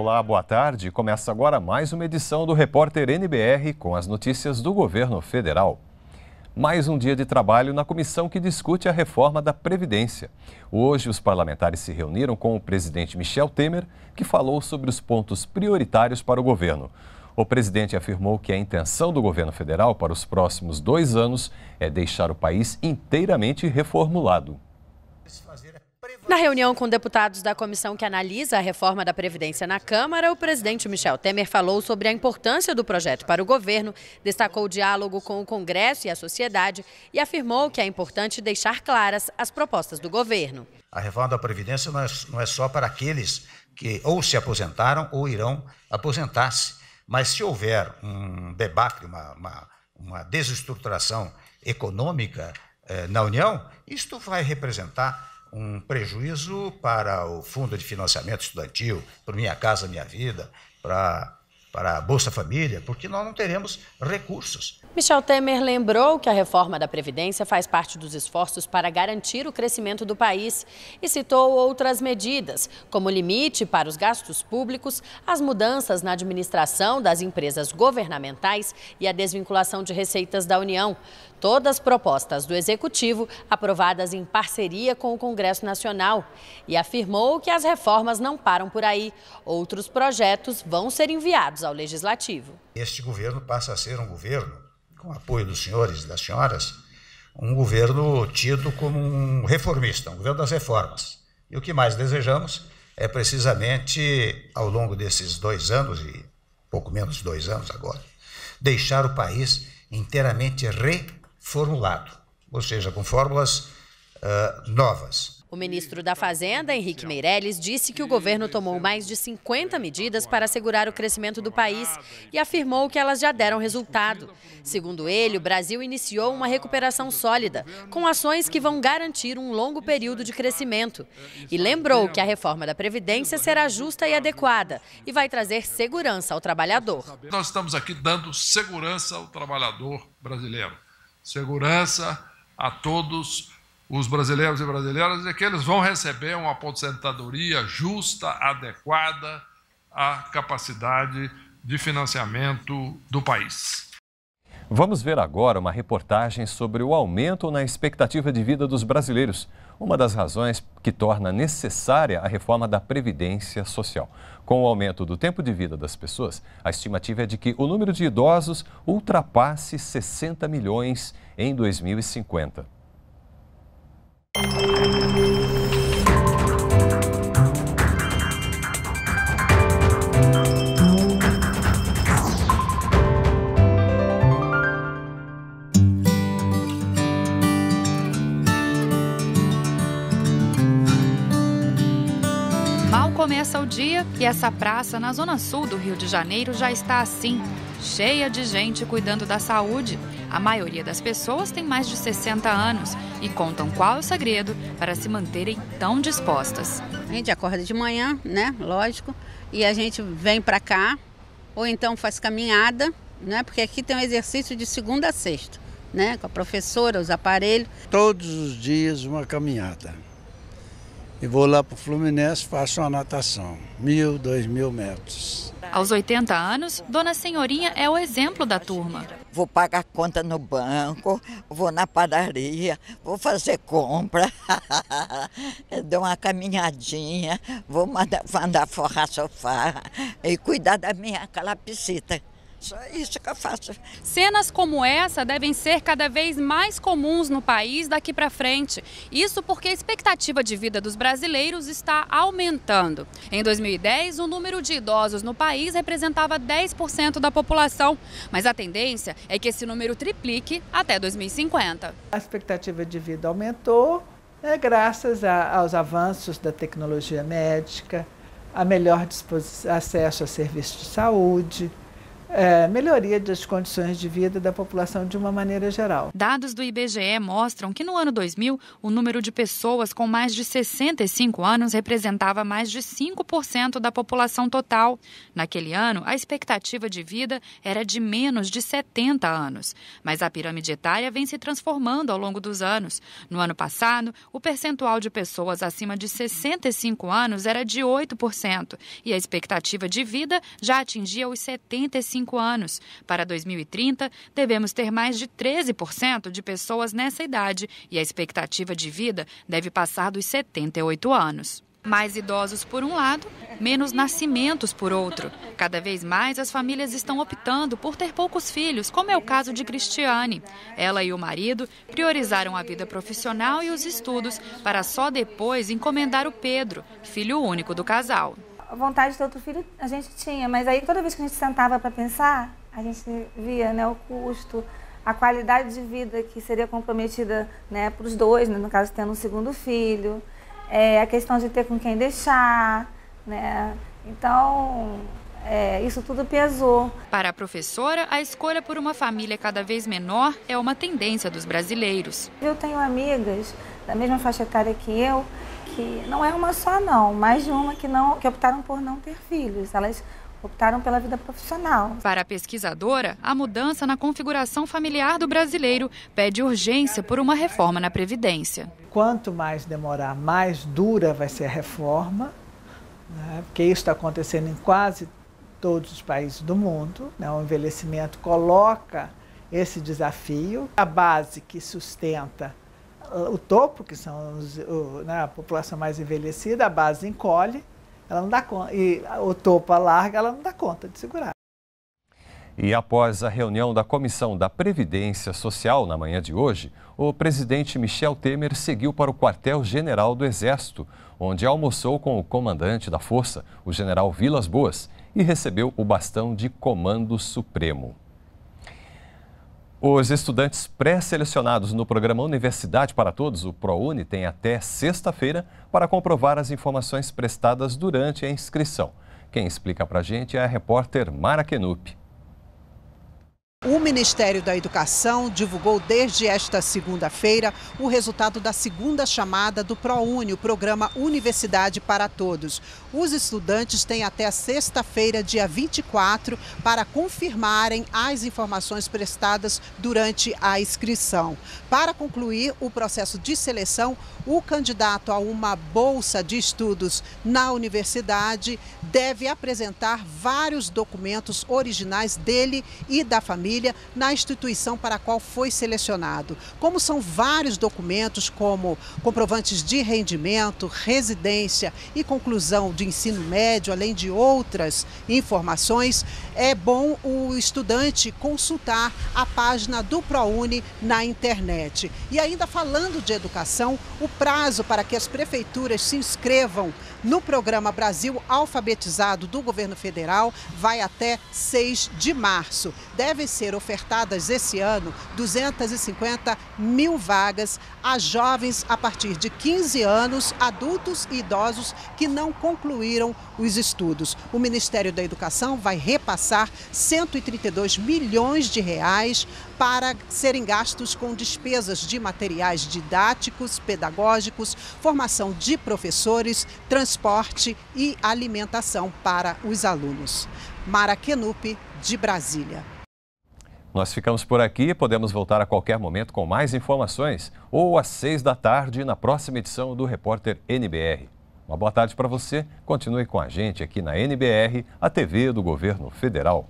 Olá, boa tarde. Começa agora mais uma edição do Repórter NBR com as notícias do governo federal. Mais um dia de trabalho na comissão que discute a reforma da Previdência. Hoje, os parlamentares se reuniram com o presidente Michel Temer, que falou sobre os pontos prioritários para o governo. O presidente afirmou que a intenção do governo federal para os próximos dois anos é deixar o país inteiramente reformulado. Na reunião com deputados da comissão que analisa a reforma da Previdência na Câmara, o presidente Michel Temer falou sobre a importância do projeto para o governo, destacou o diálogo com o Congresso e a sociedade e afirmou que é importante deixar claras as propostas do governo. A reforma da Previdência não é, não é só para aqueles que ou se aposentaram ou irão aposentar-se. Mas se houver um debacle, uma, uma, uma desestruturação econômica eh, na União, isto vai representar um prejuízo para o Fundo de Financiamento Estudantil, para Minha Casa Minha Vida, para para a Bolsa Família, porque nós não teremos recursos. Michel Temer lembrou que a reforma da Previdência faz parte dos esforços para garantir o crescimento do país e citou outras medidas, como limite para os gastos públicos, as mudanças na administração das empresas governamentais e a desvinculação de receitas da União. Todas propostas do Executivo aprovadas em parceria com o Congresso Nacional. E afirmou que as reformas não param por aí. Outros projetos vão ser enviados ao Legislativo. Este governo passa a ser um governo, com apoio dos senhores e das senhoras, um governo tido como um reformista, um governo das reformas. E o que mais desejamos é precisamente, ao longo desses dois anos, e pouco menos de dois anos agora, deixar o país inteiramente reformulado, ou seja, com fórmulas uh, novas o ministro da tá Fazenda, Henrique Meirelles, disse que o governo tomou mais de 50 tá medidas para assegurar o crescimento do país e afirmou que elas já deram resultado. Segundo ele, o Brasil iniciou uma ah, recuperação sólida, com ações que vão garantir um longo período de crescimento. É, e lembrou que a reforma da Previdência será justa e adequada e vai trazer segurança ao trabalhador. Nós estamos aqui dando segurança ao trabalhador brasileiro, segurança a todos os brasileiros e brasileiras é que eles vão receber uma aposentadoria justa, adequada à capacidade de financiamento do país. Vamos ver agora uma reportagem sobre o aumento na expectativa de vida dos brasileiros, uma das razões que torna necessária a reforma da Previdência Social. Com o aumento do tempo de vida das pessoas, a estimativa é de que o número de idosos ultrapasse 60 milhões em 2050. essa praça na zona sul do Rio de Janeiro já está assim, cheia de gente cuidando da saúde. A maioria das pessoas tem mais de 60 anos e contam qual é o segredo para se manterem tão dispostas. A gente acorda de manhã, né? Lógico, e a gente vem para cá ou então faz caminhada, né? Porque aqui tem um exercício de segunda a sexta, né? Com a professora, os aparelhos. Todos os dias uma caminhada e vou lá para o Fluminense, faço uma natação, mil, dois mil metros. Aos 80 anos, Dona Senhorinha é o exemplo da turma. Vou pagar conta no banco, vou na padaria, vou fazer compra, dou uma caminhadinha, vou mandar, mandar forrar sofá e cuidar da minha calapicita. Só isso que eu faço. Cenas como essa devem ser cada vez mais comuns no país daqui para frente. Isso porque a expectativa de vida dos brasileiros está aumentando. Em 2010, o número de idosos no país representava 10% da população, mas a tendência é que esse número triplique até 2050. A expectativa de vida aumentou né, graças a, aos avanços da tecnologia médica, a melhor acesso a serviços de saúde é, melhoria das condições de vida da população de uma maneira geral. Dados do IBGE mostram que no ano 2000, o número de pessoas com mais de 65 anos representava mais de 5% da população total. Naquele ano, a expectativa de vida era de menos de 70 anos. Mas a pirâmide etária vem se transformando ao longo dos anos. No ano passado, o percentual de pessoas acima de 65 anos era de 8%, e a expectativa de vida já atingia os 75 25 anos. Para 2030, devemos ter mais de 13% de pessoas nessa idade e a expectativa de vida deve passar dos 78 anos. Mais idosos por um lado, menos nascimentos por outro. Cada vez mais as famílias estão optando por ter poucos filhos, como é o caso de Cristiane. Ela e o marido priorizaram a vida profissional e os estudos para só depois encomendar o Pedro, filho único do casal vontade de ter outro filho a gente tinha, mas aí toda vez que a gente sentava para pensar, a gente via né, o custo, a qualidade de vida que seria comprometida né, para os dois, né, no caso tendo um segundo filho, é, a questão de ter com quem deixar, né? Então, é, isso tudo pesou. Para a professora, a escolha por uma família cada vez menor é uma tendência dos brasileiros. Eu tenho amigas da mesma faixa etária que eu que não é uma só não, mais de uma que não que optaram por não ter filhos. Elas optaram pela vida profissional. Para a pesquisadora, a mudança na configuração familiar do brasileiro pede urgência por uma reforma na previdência. Quanto mais demorar, mais dura vai ser a reforma, né? porque isso está acontecendo em quase todos os países do mundo. Né? O envelhecimento coloca esse desafio. A base que sustenta o topo, que são os, o, né, a população mais envelhecida, a base encolhe, ela não dá conta, e o topo larga, ela não dá conta de segurar. E após a reunião da Comissão da Previdência Social na manhã de hoje, o presidente Michel Temer seguiu para o quartel-general do Exército, onde almoçou com o comandante da Força, o general Vilas Boas, e recebeu o bastão de Comando Supremo. Os estudantes pré-selecionados no programa Universidade para Todos, o ProUni, têm até sexta-feira para comprovar as informações prestadas durante a inscrição. Quem explica para a gente é a repórter Mara Kenup. O Ministério da Educação divulgou desde esta segunda-feira o resultado da segunda chamada do ProUni, o programa Universidade para Todos. Os estudantes têm até sexta-feira, dia 24, para confirmarem as informações prestadas durante a inscrição. Para concluir o processo de seleção, o candidato a uma bolsa de estudos na universidade deve apresentar vários documentos originais dele e da família na instituição para a qual foi selecionado. Como são vários documentos, como comprovantes de rendimento, residência e conclusão de ensino médio, além de outras informações, é bom o estudante consultar a página do ProUni na internet. E ainda falando de educação, o prazo para que as prefeituras se inscrevam no programa Brasil Alfabetizado do governo federal vai até 6 de março. Deve ser ofertadas esse ano 250 mil vagas a jovens a partir de 15 anos, adultos e idosos que não concluíram os estudos. O Ministério da Educação vai repassar 132 milhões de reais para serem gastos com despesas de materiais didáticos, pedagógicos, formação de professores, transporte e alimentação para os alunos. Mara Kenup, de Brasília. Nós ficamos por aqui e podemos voltar a qualquer momento com mais informações ou às seis da tarde na próxima edição do Repórter NBR. Uma boa tarde para você. Continue com a gente aqui na NBR, a TV do Governo Federal.